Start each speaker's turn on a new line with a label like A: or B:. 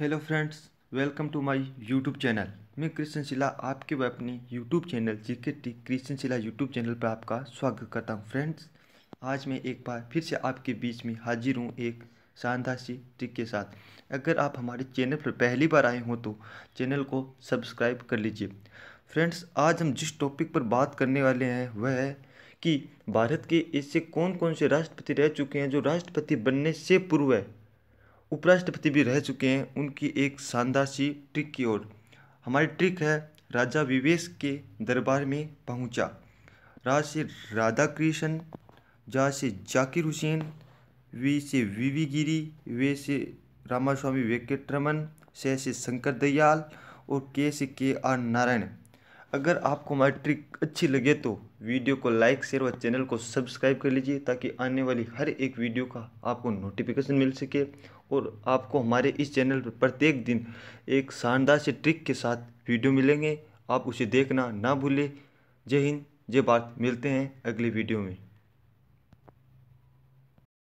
A: hello friends welcome to my YouTube channel मैं कृष्ण शिला आपके वह अपने YouTube channel GK T Krishna Shila YouTube channel पर आपका स्वागत करता हूं फ्रेंड्स आज मैं एक बार फिर से आपके बीच में हाजिर हूं एक शानदार सी ट्रिक के साथ अगर आप हमारे चैनल पर पहली बार आए हों तो चैनल को सब्सक्राइब कर लीजिए फ्रेंड्स आज हम जिस टॉपिक पर बात करने वाले हैं वह है कि भारत के ऐसे कौन कौन से राष्ट्रपति रह चुके हैं जो राष्ट्रपति बनने से पूर्व उपराष्ट्रपति भी रह चुके हैं उनकी एक शानदार सी ट्रिक की ओर हमारी ट्रिक है राजा विवेश के दरबार में पहुंचा राज से राधा कृष्ण जहाँ से जाकिर हुसैन वी से वी गिरी वे से रामास्वामी वेंकटरमन से से शंकर दयाल और के से के आर नारायण अगर आपको हमारी ट्रिक अच्छी लगे तो वीडियो को लाइक शेयर और चैनल को सब्सक्राइब कर लीजिए ताकि आने वाली हर एक वीडियो का आपको नोटिफिकेशन मिल सके और आपको हमारे इस चैनल पर प्रत्येक दिन एक शानदार से ट्रिक के साथ वीडियो मिलेंगे आप उसे देखना ना भूलें जय हिंद जय भारत मिलते हैं अगली वीडियो में